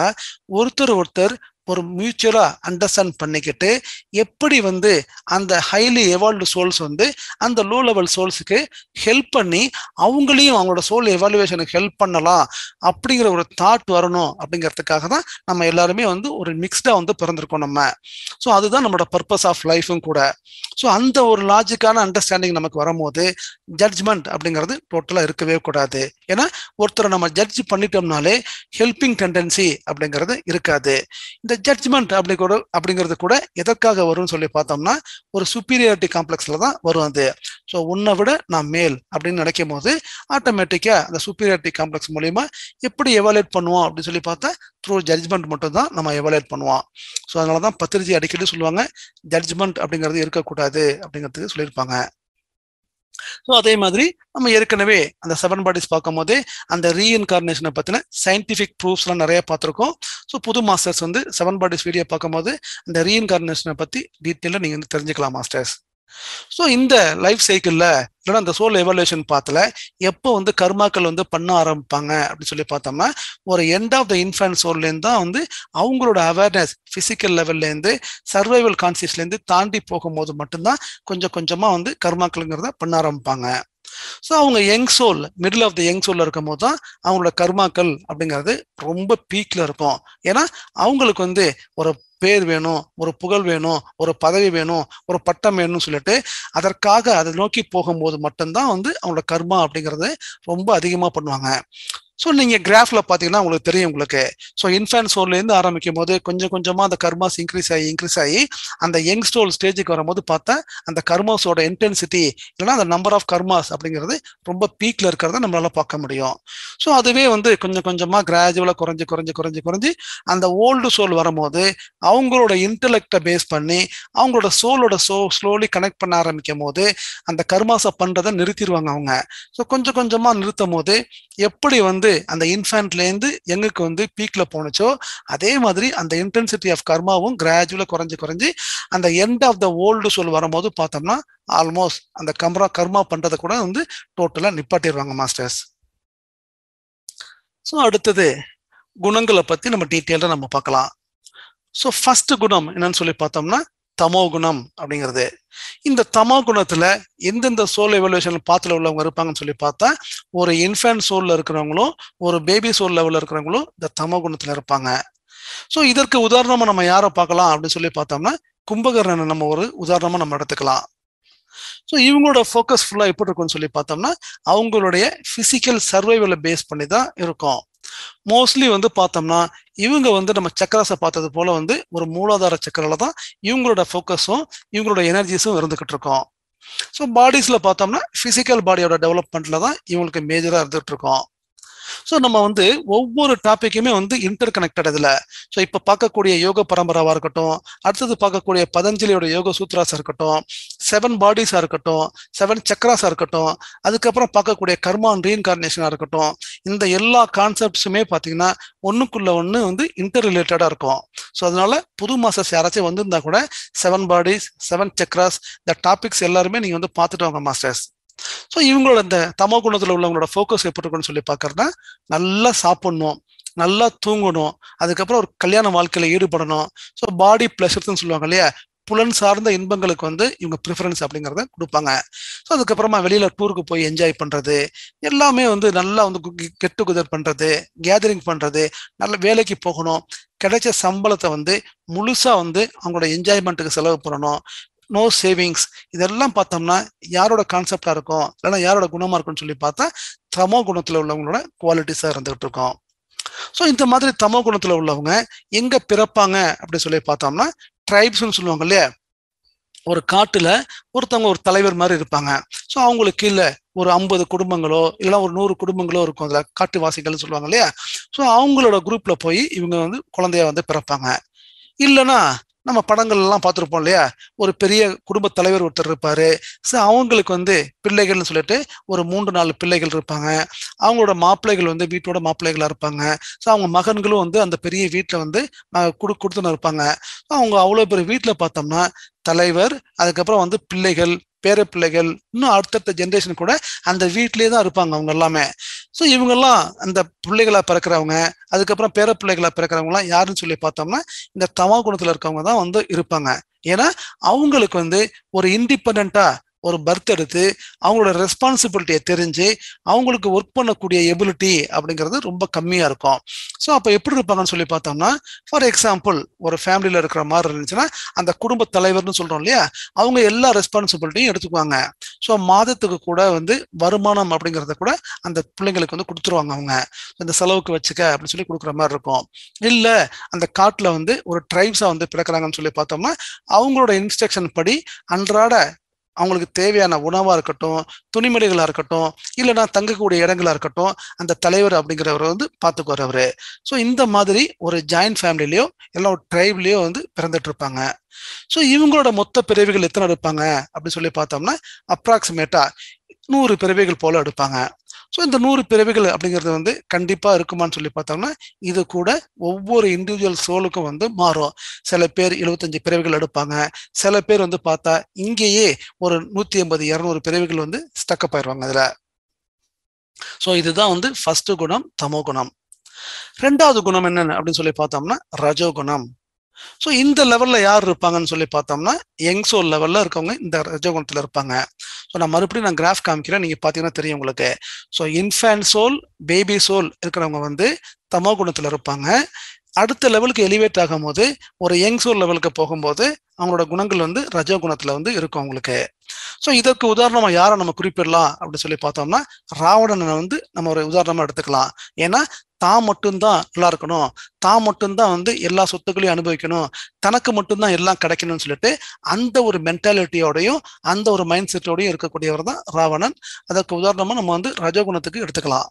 ஒருத்தர் ஒருத்தர் ஒரு மியூச்சுவலாக அண்டர்ஸ்டாண்ட் பண்ணிக்கிட்டு எப்படி வந்து அந்த ஹைலி எவால்வ்டு சோல்ஸ் வந்து அந்த லோ லெவல் சோல்ஸுக்கு ஹெல்ப் பண்ணி அவங்களையும் அவங்களோட சோல் எவால்யூவேஷனுக்கு ஹெல்ப் பண்ணலாம் அப்படிங்கிற ஒரு தாட் வரணும் அப்படிங்கிறதுக்காக தான் நம்ம எல்லாருமே வந்து ஒரு மிக்ஸ்டாக வந்து பிறந்திருக்கோம் நம்ம ஸோ அதுதான் நம்மளோட பர்பஸ் ஆஃப் லைஃபும் கூட ஸோ அந்த ஒரு லாஜிக்கான அண்டர்ஸ்டாண்டிங் நமக்கு வரும்போது ஜட்ஜ்மெண்ட் அப்படிங்கிறது டோட்டலாக இருக்கவே கூடாது ஏன்னா ஒருத்தரை நம்ம ஜட்ஜ் பண்ணிட்டோம்னாலே ஹெல்பிங் டெண்டன்சி அப்படிங்கிறது இருக்காது இந்த ஜட்ஜ்மெண்ட் அப்படி கூட அப்படிங்கிறது கூட எதற்காக வரும்னு சொல்லி பார்த்தோம்னா ஒரு சுப்பீரியாரிட்டி காம்ப்ளெக்ஸ்ல தான் வரும் அது ஸோ உன்னை விட நான் மேல் அப்படின்னு நினைக்கும் போது ஆட்டோமேட்டிக்கா அந்த சுப்பீரியாரிட்டி காம்ப்ளெக்ஸ் மூலியமா எப்படி எவாலுவேட் பண்ணுவோம் அப்படின்னு சொல்லி பார்த்தா த்ரூ ஜட்ஜ்மெண்ட் மட்டும் தான் நம்ம எவாலுவேட் பண்ணுவோம் ஸோ அதனால தான் பத்திரிஜி அடிக்கடி சொல்லுவாங்க ஜட்ஜ்மெண்ட் அப்படிங்கிறது இருக்கக்கூடாது அப்படிங்கிறதுக்கு சொல்லியிருப்பாங்க ஸோ அதே மாதிரி நம்ம ஏற்கனவே அந்த செவன் பாடிஸ் பார்க்கும் போதே அந்த ரீஇன்கார்னேஷனை பற்றின சயின்டிஃபிக் ப்ரூஃப்ஸ்லாம் நிறைய பார்த்துருக்கோம் ஸோ புது மாஸ்டர்ஸ் வந்து செவன் பாடிஸ் வீடியோ போது அந்த ரீஇன்கார்னேஷனை பற்றி டீட்டெயிலாக நீங்கள் வந்து தெரிஞ்சுக்கலாம் மாஸ்டர்ஸ் ஸோ இந்த லைஃப் சைக்கிளில் இல்லைன்னா அந்த சோல் எவல்யூஷன் பார்த்துல எப்போ வந்து கர்மாக்கள் வந்து பண்ண ஆரம்பிப்பாங்க அப்படின்னு சொல்லி பார்த்தோம்னா ஒரு எண்ட் ஆஃப் த இன்ஃபேன்ட் சோல்லேருந்து தான் வந்து அவங்களோட அவேர்னஸ் ஃபிசிக்கல் லெவல்லேருந்து சர்வைவல் கான்சியஸ்லேருந்து தாண்டி போகும்போது மட்டும்தான் கொஞ்சம் கொஞ்சமாக வந்து கர்மாக்கள்ங்கிறத பண்ண ஆரம்பிப்பாங்க ஸோ அவங்க young soul middle of the young சோலில் இருக்கும் போது தான் அவங்களோட கர்மாக்கள் அப்படிங்கிறது ரொம்ப பீக்கில் இருக்கும் ஏன்னா அவங்களுக்கு வந்து ஒரு பேர் வேணும் ஒரு புகழ் வேணும் ஒரு பதவி வேணும் ஒரு பட்டம் வேணும்னு சொல்லிட்டு அதற்காக அதை நோக்கி போகும்போது மட்டும்தான் வந்து அவங்களோட கர்மா அப்படிங்கிறது ரொம்ப அதிகமாக பண்ணுவாங்க ஸோ நீங்கள் கிராஃபில் பார்த்தீங்கன்னா உங்களுக்கு தெரியும் உங்களுக்கு ஸோ இன்ஃபேன்ஸ் ஓர்லேருந்து ஆரம்பிக்கும் போது கொஞ்சம் கொஞ்சமாக அந்த கர்மாஸ் இன்க்ரீஸ் ஆகி இன்க்ரீஸ் ஆகி அந்த யங்ஸ்டோல் ஸ்டேஜுக்கு வரும்போது பார்த்தா அந்த கர்மாஸோட இன்டென்சிட்டி இல்லைனா அந்த நம்பர் ஆஃப் கர்மாஸ் அப்படிங்கிறது ரொம்ப பீக்கில் இருக்கிறத நம்மளால் பார்க்க முடியும் ஸோ அதுவே வந்து கொஞ்சம் கொஞ்சமாக கிராஜுவலாக குறைஞ்சி குறைஞ்சி குறைஞ்சி குறைஞ்சி அந்த ஓல்டு சோல் வரும்போது அவங்களோட இன்டலெக்டை பேஸ் பண்ணி அவங்களோட சோலோட சோ ஸ்லோலி கனெக்ட் பண்ண ஆரம்பிக்கும் போது அந்த கர்மாசை பண்ணுறதை நிறுத்திடுவாங்க அவங்க ஸோ கொஞ்சம் கொஞ்சமாக நிறுத்தும் போது எப்படி வந்து அந்த இன்ஃபேண்ட்லேருந்து எங்களுக்கு வந்து பீக்கில் போனுச்சோ அதே மாதிரி அந்த இன்டென்சிட்டி ஆஃப் கர்மாவும் கிராஜுவலாக குறைஞ்சி குறைஞ்சி அந்த எண்ட் ஆஃப் த ஓல்டு சொல் வரும்போது பார்த்தோம்னா ஆல்மோஸ்ட் அந்த கம்ரா கர்மா பண்ணுறதை கூட வந்து டோட்டலாக நிப்பாட்டிடுவாங்க மாஸ்டர்ஸ் ஸோ அடுத்தது குணங்களை பற்றி நம்ம டீட்டெயிலாக நம்ம பார்க்கலாம் ஸோ ஃபர்ஸ்ட் குணம் என்னன்னு சொல்லி பார்த்தோம்னா தமோ குணம் அப்படிங்கிறது இந்த தமோ குணத்துல எந்தெந்த சோல் எவல்யூஷன் பாத்தில் உள்ளவங்க இருப்பாங்கன்னு சொல்லி பார்த்தா ஒரு இன்ஃபேன்ட் சோல்ல இருக்கிறவங்களும் ஒரு பேபி சோல் லெவல்ல இருக்கிறவங்களும் இந்த தமோ குணத்துல இருப்பாங்க ஸோ இதற்கு உதாரணமா நம்ம யாரை பார்க்கலாம் அப்படின்னு சொல்லி பார்த்தோம்னா கும்பகர்ணனை நம்ம ஒரு உதாரணமா நம்ம எடுத்துக்கலாம் ஸோ இவங்களோட ஃபோக்கஸ் ஃபுல்லாக எப்படி இருக்கும்னு சொல்லி பார்த்தோம்னா அவங்களுடைய ஃபிசிக்கல் சர்வைவலை பேஸ் பண்ணி தான் இருக்கும் மோஸ்ட்லி வந்து பார்த்தோம்னா இவங்க வந்து நம்ம சக்கரஸை பார்த்தது போல வந்து ஒரு மூலாதார சக்கரில் தான் இவங்களோட ஃபோக்கஸும் இவங்களோட எனர்ஜிஸும் இருந்துகிட்டு இருக்கோம் ஸோ பாடிஸில் பார்த்தோம்னா ஃபிசிக்கல் பாடியோட டெவலப்மெண்ட்டில் தான் இவங்களுக்கு மேஜராக இருந்துகிட்டு இருக்கோம் ஸோ நம்ம வந்து ஒவ்வொரு டாப்பிக்குமே வந்து இன்டர் கனெக்டட் இதில் ஸோ இப்போ பார்க்கக்கூடிய யோக பரம்பராவாக இருக்கட்டும் அடுத்தது பார்க்கக்கூடிய பதஞ்சலியோட யோக சூத்ராஸாக இருக்கட்டும் செவன் பாடிஸாக இருக்கட்டும் செவன் சக்ராஸாக இருக்கட்டும் அதுக்கப்புறம் பார்க்கக்கூடிய கர்மான் ரீஇன்கார்னேஷனாக இருக்கட்டும் இந்த எல்லா கான்செப்ட்ஸுமே பார்த்தீங்கன்னா ஒன்றுக்குள்ள ஒன்று வந்து இன்டர் ரிலேட்டடாக இருக்கும் ஸோ அதனால புது மாஸ்டர்ஸ் யாராச்சும் வந்திருந்தா கூட செவன் பாடிஸ் செவன் சக்ராஸ் இந்த டாபிக்ஸ் எல்லாருமே நீங்கள் வந்து பார்த்துட்டு வாங்க மாஸ்டர்ஸ் ஸோ இவங்களோட அந்த தமோ குணத்தில் உள்ளவங்களோட ஃபோக்கஸ் எப்படி இருக்கணும்னு சொல்லி பார்க்கறதுனா நல்லா சாப்பிடணும் நல்லா தூங்கணும் அதுக்கப்புறம் ஒரு கல்யாண வாழ்க்கையில் ஈடுபடணும் ஸோ பாடி பிளஷர்ஸ்ன்னு சொல்லுவாங்க இல்லையா புலன் சார்ந்த இன்பங்களுக்கு வந்து இவங்க ப்ரிஃபரன்ஸ் அப்படிங்கிறத கொடுப்பாங்க ஸோ அதுக்கப்புறமா வெளியில் டூருக்கு போய் என்ஜாய் பண்ணுறது எல்லாமே வந்து நல்லா வந்து கெட்டு குதர் பண்ணுறது கேதரிங் பண்ணுறது நல்ல வேலைக்கு போகணும் கிடைச்ச சம்பளத்தை வந்து முழுசாக வந்து அவங்களோட என்ஜாய்மெண்ட்டுக்கு செலவு பண்ணணும் நோ சேவிங்ஸ் இதெல்லாம் பார்த்தோம்னா யாரோட கான்செப்டா இருக்கும் இல்லைன்னா யாரோட குணமா இருக்கும்னு சொல்லி பார்த்தா தமோ குணத்துல உள்ளவங்களோட குவாலிட்டிஸா இருந்துகிட்டு இருக்கோம் ஸோ இந்த மாதிரி தமோ குணத்துல உள்ளவங்க எங்க பிறப்பாங்க அப்படின்னு சொல்லி பார்த்தோம்னா ட்ரைப்ஸ்னு சொல்லுவாங்க இல்லையா ஒரு காட்டுல ஒருத்தவங்க ஒரு தலைவர் மாதிரி இருப்பாங்க ஸோ அவங்களுக்கு கீழே ஒரு ஐம்பது குடும்பங்களோ இல்லைன்னா ஒரு நூறு குடும்பங்களோ இருக்கும் அதில் காட்டுவாசிகள்னு சொல்லுவாங்க இல்லையா ஸோ அவங்களோட குரூப்ல போய் இவங்க வந்து குழந்தைய வந்து பிறப்பாங்க இல்லைன்னா நம்ம படங்கள் எல்லாம் பார்த்துருப்போம் இல்லையா ஒரு பெரிய குடும்ப தலைவர் ஒருத்தர் இருப்பாரு ஸோ அவங்களுக்கு வந்து பிள்ளைகள்னு சொல்லிட்டு ஒரு மூன்று நாலு பிள்ளைகள் இருப்பாங்க அவங்களோட மாப்பிள்ளைகள் வந்து வீட்டோட மாப்பிள்ளைகளா இருப்பாங்க ஸோ அவங்க மகன்களும் வந்து அந்த பெரிய வீட்டில் வந்து கொடுத்துன்னு இருப்பாங்க அவங்க அவ்வளோ பெரிய வீட்டில் பார்த்தோம்னா தலைவர் அதுக்கப்புறம் வந்து பிள்ளைகள் பேர பிள்ளைகள் இன்னும் அடுத்தடுத்த ஜென்ரேஷன் கூட அந்த வீட்லேயே தான் இருப்பாங்க அவங்க எல்லாமே ஸோ இவங்கெல்லாம் அந்த பிள்ளைகளாக பிறக்கிறவங்க அதுக்கப்புறம் பேர பிள்ளைகளாக பிறக்கிறவங்களாம் யாருன்னு சொல்லி பார்த்தோம்னா இந்த தமா குணத்தில் இருக்கவங்க தான் வந்து இருப்பாங்க ஏன்னா அவங்களுக்கு வந்து ஒரு இண்டிபெண்ட்டாக ஒரு பர்த் எடுத்து அவங்களோட ரெஸ்பான்சிபிலிட்டியை தெரிஞ்சு அவங்களுக்கு ஒர்க் பண்ணக்கூடிய எபிலிட்டி அப்படிங்கிறது ரொம்ப கம்மியாக இருக்கும் ஸோ அப்போ எப்படி இருப்பாங்கன்னு சொல்லி பார்த்தோம்னா ஃபார் எக்ஸாம்பிள் ஒரு ஃபேமிலியில் இருக்கிற மாதிரி இருந்துச்சுன்னா அந்த குடும்ப தலைவர்னு சொல்கிறோம் இல்லையா அவங்க எல்லா ரெஸ்பான்சிபிலிட்டியும் எடுத்துக்குவாங்க ஸோ மாதத்துக்கு கூட வந்து வருமானம் அப்படிங்கிறத கூட அந்த பிள்ளைங்களுக்கு வந்து கொடுத்துருவாங்க அவங்க இந்த செலவுக்கு வச்சுக்க அப்படின்னு சொல்லி கொடுக்குற மாதிரி இருக்கும் இல்லை அந்த காட்டில் வந்து ஒரு ட்ரைப்ஸாக வந்து பிறக்கிறாங்கன்னு சொல்லி பார்த்தோம்னா அவங்களோட இன்ஸ்ட்ரக்ஷன் படி அன்றாட அவங்களுக்கு தேவையான உணவாக இருக்கட்டும் துணிமணிகளாக இருக்கட்டும் இல்லைனா தங்கக்கூடிய இடங்களாக இருக்கட்டும் அந்த தலைவர் அப்படிங்கிறவர் வந்து பார்த்துக்குவார் அவர் ஸோ இந்த மாதிரி ஒரு ஜாயின்ட் ஃபேமிலிலையோ எல்லா ஒரு ட்ரைப்லேயோ வந்து பிறந்துட்டு இருப்பாங்க ஸோ இவங்களோட மொத்த பிறவிகள் எத்தனை எடுப்பாங்க அப்படின்னு சொல்லி பார்த்தோம்னா அப்ராக்சிமேட்டா நூறு பிறவிகள் போல எடுப்பாங்க ஸோ இந்த நூறு பிறவிகள் அப்படிங்கிறது வந்து கண்டிப்பாக இருக்குமான்னு சொல்லி பார்த்தோம்னா இது கூட ஒவ்வொரு இண்டிவிஜுவல் சோலுக்கும் வந்து மாறும் சில பேர் எழுபத்தஞ்சு பிறவிகள் எடுப்பாங்க சில பேர் வந்து பார்த்தா இங்கேயே ஒரு நூற்றி ஐம்பது இரநூறு பிறவிகள் வந்து ஸ்டக்கப் ஆயிடுவாங்க அதில் ஸோ இதுதான் வந்து ஃபஸ்ட்டு குணம் தமோ குணம் ரெண்டாவது குணம் என்னன்னு அப்படின்னு சொல்லி பார்த்தோம்னா ரஜோகுணம் ஸோ இந்த லெவலில் யார் இருப்பாங்கன்னு சொல்லி பார்த்தோம்னா யங்ஸோல் லெவலில் இருக்கவங்க இந்த ரஜகுணத்தில் இருப்பாங்க ஸோ நான் மறுபடியும் நான் கிராஃப் காமிக்கிறேன் நீங்கள் பார்த்தீங்கன்னா தெரியும் உங்களுக்கு so infant soul baby soul இருக்கிறவங்க வந்து தமோ குணத்தில் இருப்பாங்க அடுத்த லெவலுக்கு எலிவேட் ஆகும் போது ஒரு யங் சோல் லெவலுக்கு போகும்போது அவங்களோட குணங்கள் வந்து ரஜோ குணத்துல வந்து இருக்கும் அவங்களுக்கு ஸோ இதற்கு உதாரணமா யாரை நம்ம குறிப்பிடலாம் அப்படின்னு சொல்லி பார்த்தோம்னா ராவணனை வந்து நம்ம ஒரு உதாரணமா எடுத்துக்கலாம் ஏன்னா தான் மட்டும்தான் நல்லா இருக்கணும் தான் மட்டும்தான் வந்து எல்லா சொத்துக்களையும் அனுபவிக்கணும் தனக்கு மட்டும்தான் எல்லாம் கிடைக்கணும்னு சொல்லிட்டு அந்த ஒரு மென்டாலிட்டியோடையும் அந்த ஒரு மைண்ட் செட்டோடையும் இருக்கக்கூடியவர் தான் ராவணன் அதற்கு உதாரணமா நம்ம வந்து ரஜோகுணத்துக்கு எடுத்துக்கலாம்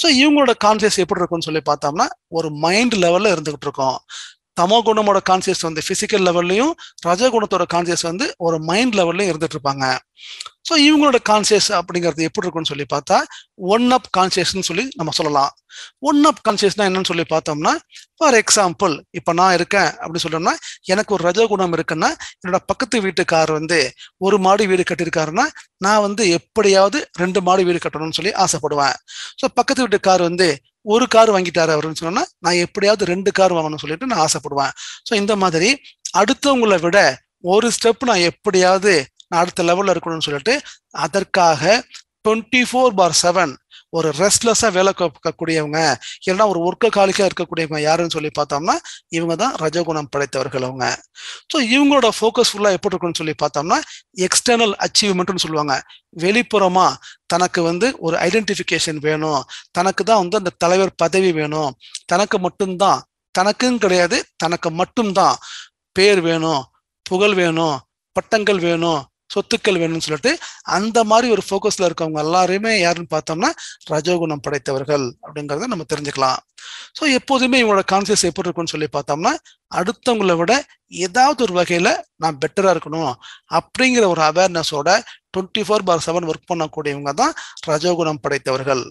ஸோ இவங்களோட கான்சியஸ் எப்படி இருக்கும்னு சொல்லி பார்த்தோம்னா ஒரு மைண்ட் லெவலில் இருந்துகிட்டு இருக்கோம் தமோ குணமோட கான்சியஸ் வந்து பிசிக்கல் லெவல்லையும் ரஜ குணத்தோட கான்சியஸ் வந்து ஒரு மைண்ட் லெவல்லையும் இருந்துட்டு இருப்பாங்க ஸோ இவங்களோட கான்சியஸ் அப்படிங்கிறது எப்படி இருக்கும்னு சொல்லி பார்த்தா ஒன் அப் கான்சியஸ்ன்னு சொல்லி நம்ம சொல்லலாம் ஒன் அப் கான்சியஸ்னா என்னன்னு சொல்லி பார்த்தோம்னா ஃபார் எக்ஸாம்பிள் இப்போ நான் இருக்கேன் அப்படின்னு சொல்லணும்னா எனக்கு ஒரு ரஜ குணம் இருக்குன்னா என்னோட பக்கத்து வீட்டுக்கார் வந்து ஒரு மாடி வீடு கட்டியிருக்காருன்னா நான் வந்து எப்படியாவது ரெண்டு மாடி வீடு கட்டணும்னு சொல்லி ஆசைப்படுவேன் ஸோ பக்கத்து வீட்டுக்கார் வந்து ஒரு கார் வாங்கிட்டாரு அவருன்னு சொன்னா நான் எப்படியாவது ரெண்டு கார் வாங்கணும்னு சொல்லிட்டு நான் ஆசைப்படுவேன் ஸோ இந்த மாதிரி அடுத்தவங்களை விட ஒரு ஸ்டெப் நான் எப்படியாவது நான் அடுத்த லெவலில் இருக்கணும்னு சொல்லிட்டு அதற்காக டுவெண்ட்டி ஃபோர் பார் செவன் ஒரு ரெஸ்ட்லெஸ்ஸாக வேலை பார்க்கக்கூடியவங்க இல்லைன்னா ஒரு ஒர்க்க காலிக்காக இருக்கக்கூடியவங்க யாருன்னு சொல்லி பார்த்தோம்னா இவங்க தான் ரஜகுணம் படைத்தவர்கள் அவங்க ஸோ இவங்களோட ஃபோக்கஸ் ஃபுல்லாக எப்படி இருக்கும்னு சொல்லி பார்த்தோம்னா எக்ஸ்டர்னல் அச்சீவ்மெண்ட்னு சொல்லுவாங்க வெளிப்புறமா தனக்கு வந்து ஒரு ஐடென்டிஃபிகேஷன் வேணும் தனக்கு தான் வந்து அந்த தலைவர் பதவி வேணும் தனக்கு மட்டும்தான் தனக்குன்னு கிடையாது தனக்கு மட்டும்தான் பேர் வேணும் புகழ் வேணும் பட்டங்கள் வேணும் சொத்துக்கள் வேணும்னு சொல்லிட்டு அந்த மாதிரி ஒரு ஃபோக்கஸ்ல இருக்கவங்க எல்லாருமே யாருன்னு பார்த்தோம்னா ரஜோகுணம் படைத்தவர்கள் அப்படிங்கிறத நம்ம தெரிஞ்சுக்கலாம் ஸோ எப்போதுமே இவங்களோட கான்சியஸ் எப்படி இருக்கும்னு சொல்லி பார்த்தோம்னா அடுத்தவங்களை விட ஏதாவது ஒரு வகையில நான் பெட்டரா இருக்கணும் அப்படிங்கிற ஒரு அவேர்னஸோட twenty four by seven work பண்ணக்கூடியவங்க தான் ரஜோகுணம் படைத்தவர்கள்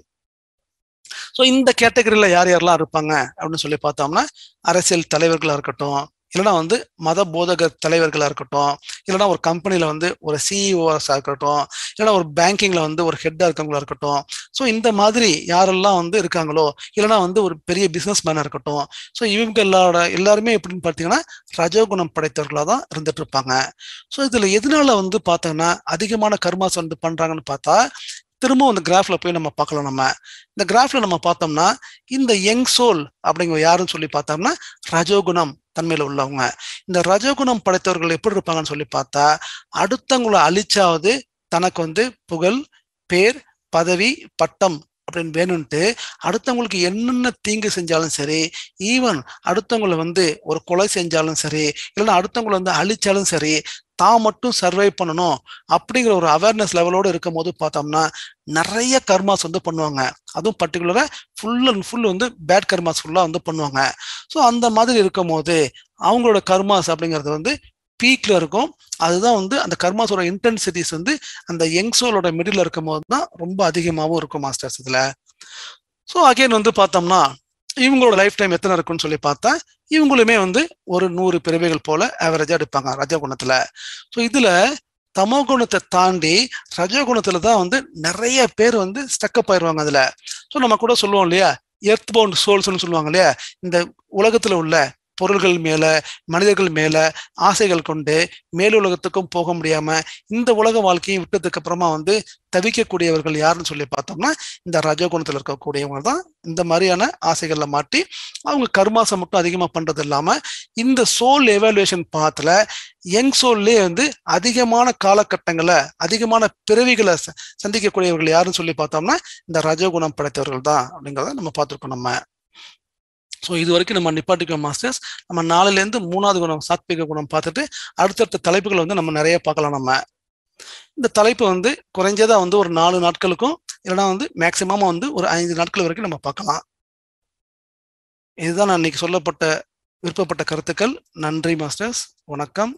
ஸோ இந்த கேட்டகரியில் யார் யாரெல்லாம் இருப்பாங்க அப்படின்னு சொல்லி பார்த்தோம்னா அரசியல் தலைவர்களாக இருக்கட்டும் இல்லைனா வந்து மத போதக தலைவர்களாக இருக்கட்டும் இல்லைனா ஒரு கம்பெனியில் வந்து ஒரு சிஇஓஸாக e இருக்கட்டும் இல்லைனா ஒரு பேங்கிங்கில் வந்து ஒரு ஹெட்டாக இருக்கவங்களா இருக்கட்டும் ஸோ இந்த மாதிரி யாரெல்லாம் வந்து இருக்காங்களோ இல்லைனா வந்து ஒரு பெரிய பிஸ்னஸ் மேனாக இருக்கட்டும் ஸோ இவங்க எல்லாரோட எல்லாருமே எப்படின்னு பார்த்தீங்கன்னா ரஜோகுணம் படைத்தவர்களாக தான் இருந்துட்டு இருப்பாங்க ஸோ இதில் எதனால வந்து பார்த்தோங்கன்னா அதிகமான கர்மாஸ் வந்து பண்ணுறாங்கன்னு பார்த்தா திரும்பவும் அந்த கிராஃப்ல போய் நம்ம பார்க்கலாம் நம்ம இந்த கிராஃப்ல நம்ம பார்த்தோம்னா இந்த யங் சோல் அப்படிங்கிற யாருன்னு சொல்லி பார்த்தோம்னா ரஜோகுணம் தன்மையில் உள்ளவங்க இந்த ரஜகுணம் படைத்தவர்கள் எப்படி இருப்பாங்கன்னு சொல்லி பார்த்தா அடுத்தவங்களை அழிச்சாவது தனக்கு வந்து புகழ் பேர் பதவி பட்டம் அப்படின்னு வேணும்ட்டு அடுத்தவங்களுக்கு என்னென்ன தீங்கு செஞ்சாலும் சரி ஈவன் அடுத்தவங்களை வந்து ஒரு கொலை செஞ்சாலும் சரி இல்லைன்னா அடுத்தவங்களை வந்து அழிச்சாலும் சரி தான் மட்டும் சர்வை பண்ணணும் அப்படிங்கிற ஒரு அவேர்னஸ் லெவலோடு இருக்கும் போது பார்த்தோம்னா நிறைய கர்மாஸ் வந்து பண்ணுவாங்க அதுவும் பர்டிகுலராக ஃபுல் அண்ட் ஃபுல் வந்து பேட் கர்மாஸ் ஃபுல்லாக வந்து பண்ணுவாங்க ஸோ அந்த மாதிரி இருக்கும் போது அவங்களோட கர்மாஸ் அப்படிங்கிறது வந்து பீக்ல இருக்கும் அதுதான் வந்து அந்த கர்மாஸோட இன்டென்சிட்டிஸ் வந்து அந்த யங் சோலோட மிடில் இருக்கும் போது தான் ரொம்ப அதிகமாகவும் இருக்கும் மாஸ்டர்ஸ் இதில் ஸோ அகைன் வந்து பார்த்தோம்னா இவங்களோட லைஃப் டைம் எத்தனை இருக்குன்னு சொல்லி பார்த்தா இவங்களுமே வந்து ஒரு நூறு பிறவைகள் போல ஆவரேஜாக எடுப்பாங்க ரஜகுணத்தில் ஸோ இதில் தமோ குணத்தை தாண்டி ரஜோ குணத்துல தான் வந்து நிறைய பேர் வந்து ஸ்டக்கப் ஆயிடுவாங்க அதுல ஸோ நம்ம கூட சொல்லுவோம் இல்லையா எர்த் பவுண்ட் சோல்ஸ்னு சொல்லுவாங்க இல்லையா இந்த உலகத்துல உள்ள பொருள்கள் மேல மனிதர்கள் மேல ஆசைகள் கொண்டு மேலுலகத்துக்கும் போக முடியாம இந்த உலக வாழ்க்கையும் விட்டதுக்கு அப்புறமா வந்து தவிக்கக்கூடியவர்கள் யாருன்னு சொல்லி பார்த்தோம்னா இந்த ரஜோகுணத்தில் இருக்கக்கூடியவங்க தான் இந்த மாதிரியான ஆசைகளில் மாட்டி அவங்க கருமாசம் மட்டும் அதிகமாக பண்ணுறது இல்லாமல் இந்த சோல் எவாலுவேஷன் பாத்துல யங் சோல்லே வந்து அதிகமான காலகட்டங்களை அதிகமான பிறவிகளை சந்திக்கக்கூடியவர்கள் யாருன்னு சொல்லி பார்த்தோம்னா இந்த ரஜகுணம் படைத்தவர்கள் தான் அப்படிங்கிறத நம்ம பார்த்துருக்கோம் நம்ம ஸோ இது வரைக்கும் நம்ம நிப்பாட்டிக்கோ மாஸ்டர்ஸ் நம்ம நாலுலேருந்து மூணாவது குணம் சாத்விக குணம் பார்த்துட்டு அடுத்தடுத்த தலைப்புகளை வந்து நம்ம நிறைய பார்க்கலாம் நம்ம இந்த தலைப்பு வந்து குறைஞ்சதாக வந்து ஒரு நாலு நாட்களுக்கும் இல்லைனா வந்து மேக்சிமம் வந்து ஒரு ஐந்து நாட்கள் வரைக்கும் நம்ம பார்க்கலாம் இதுதான் நான் இன்னைக்கு சொல்லப்பட்ட விருப்பப்பட்ட கருத்துக்கள் நன்றி மாஸ்டர்ஸ் வணக்கம்